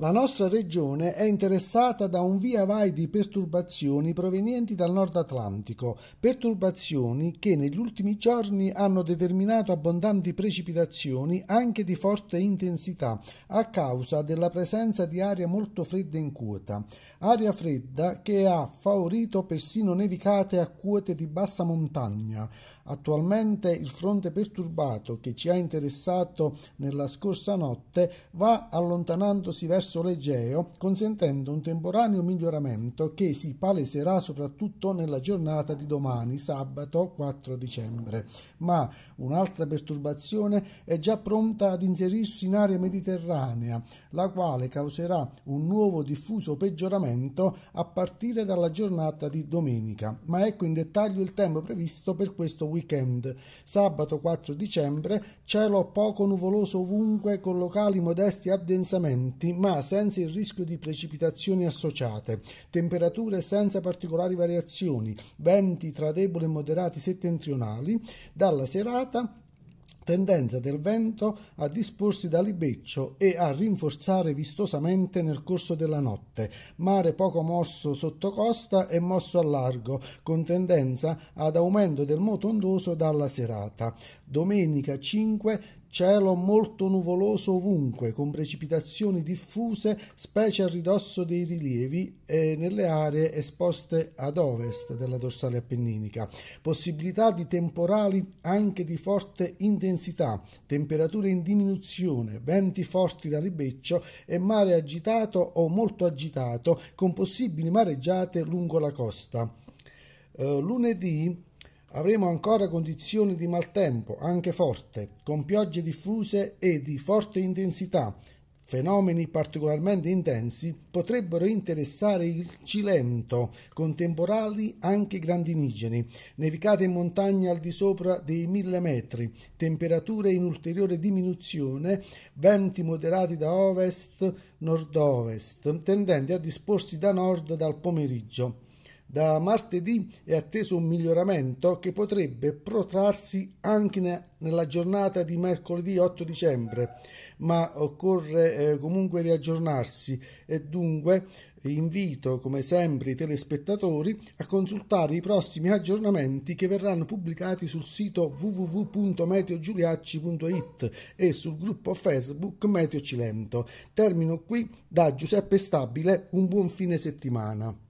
La nostra regione è interessata da un via vai di perturbazioni provenienti dal Nord Atlantico, perturbazioni che negli ultimi giorni hanno determinato abbondanti precipitazioni anche di forte intensità a causa della presenza di aria molto fredda in quota, aria fredda che ha favorito persino nevicate a quote di bassa montagna, Attualmente il fronte perturbato che ci ha interessato nella scorsa notte va allontanandosi verso l'Egeo, consentendo un temporaneo miglioramento che si paleserà soprattutto nella giornata di domani, sabato 4 dicembre. Ma un'altra perturbazione è già pronta ad inserirsi in area mediterranea, la quale causerà un nuovo diffuso peggioramento a partire dalla giornata di domenica. Ma ecco in dettaglio il tempo previsto per questo weekend weekend. Sabato 4 dicembre cielo poco nuvoloso ovunque con locali modesti addensamenti ma senza il rischio di precipitazioni associate. Temperature senza particolari variazioni, venti tra deboli e moderati settentrionali. Dalla serata tendenza del vento a disporsi da libeccio e a rinforzare vistosamente nel corso della notte, mare poco mosso sotto costa e mosso a largo, con tendenza ad aumento del moto ondoso dalla serata. Domenica 5 cielo molto nuvoloso ovunque, con precipitazioni diffuse, specie a ridosso dei rilievi e nelle aree esposte ad ovest della dorsale appenninica. Possibilità di temporali anche di forte intensità densità, temperature in diminuzione, venti forti da ribeccio e mare agitato o molto agitato con possibili mareggiate lungo la costa. Eh, lunedì avremo ancora condizioni di maltempo, anche forte, con piogge diffuse e di forte intensità Fenomeni particolarmente intensi potrebbero interessare il Cilento, contemporali anche grandinigeni, nevicate in montagna al di sopra dei 1000 metri, temperature in ulteriore diminuzione, venti moderati da ovest-nord-ovest, tendenti a disporsi da nord dal pomeriggio. Da martedì è atteso un miglioramento che potrebbe protrarsi anche nella giornata di mercoledì 8 dicembre, ma occorre eh, comunque riaggiornarsi e dunque invito come sempre i telespettatori a consultare i prossimi aggiornamenti che verranno pubblicati sul sito www.meteogiuliacci.it e sul gruppo Facebook Meteo Cilento. Termino qui da Giuseppe Stabile, un buon fine settimana.